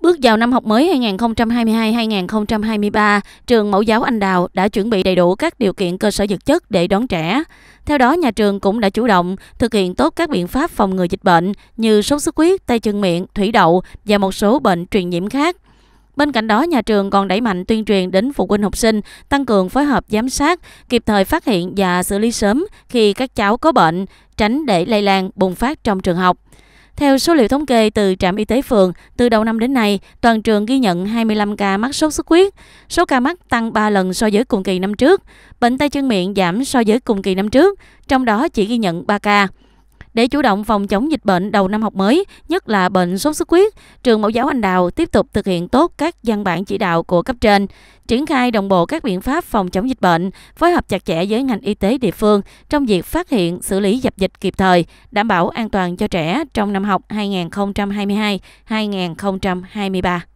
Bước vào năm học mới 2022-2023, trường mẫu giáo Anh Đào đã chuẩn bị đầy đủ các điều kiện cơ sở vật chất để đón trẻ. Theo đó, nhà trường cũng đã chủ động thực hiện tốt các biện pháp phòng ngừa dịch bệnh như sốt xuất huyết, tay chân miệng, thủy đậu và một số bệnh truyền nhiễm khác. Bên cạnh đó, nhà trường còn đẩy mạnh tuyên truyền đến phụ huynh học sinh, tăng cường phối hợp giám sát, kịp thời phát hiện và xử lý sớm khi các cháu có bệnh, tránh để lây lan bùng phát trong trường học. Theo số liệu thống kê từ trạm y tế phường, từ đầu năm đến nay, toàn trường ghi nhận 25 ca mắc sốt xuất huyết. Số ca mắc tăng 3 lần so với cùng kỳ năm trước. Bệnh tay chân miệng giảm so với cùng kỳ năm trước, trong đó chỉ ghi nhận 3 ca. Để chủ động phòng chống dịch bệnh đầu năm học mới, nhất là bệnh sốt xuất huyết, trường mẫu giáo Anh Đào tiếp tục thực hiện tốt các văn bản chỉ đạo của cấp trên, triển khai đồng bộ các biện pháp phòng chống dịch bệnh, phối hợp chặt chẽ với ngành y tế địa phương trong việc phát hiện, xử lý dập dịch kịp thời, đảm bảo an toàn cho trẻ trong năm học 2022-2023.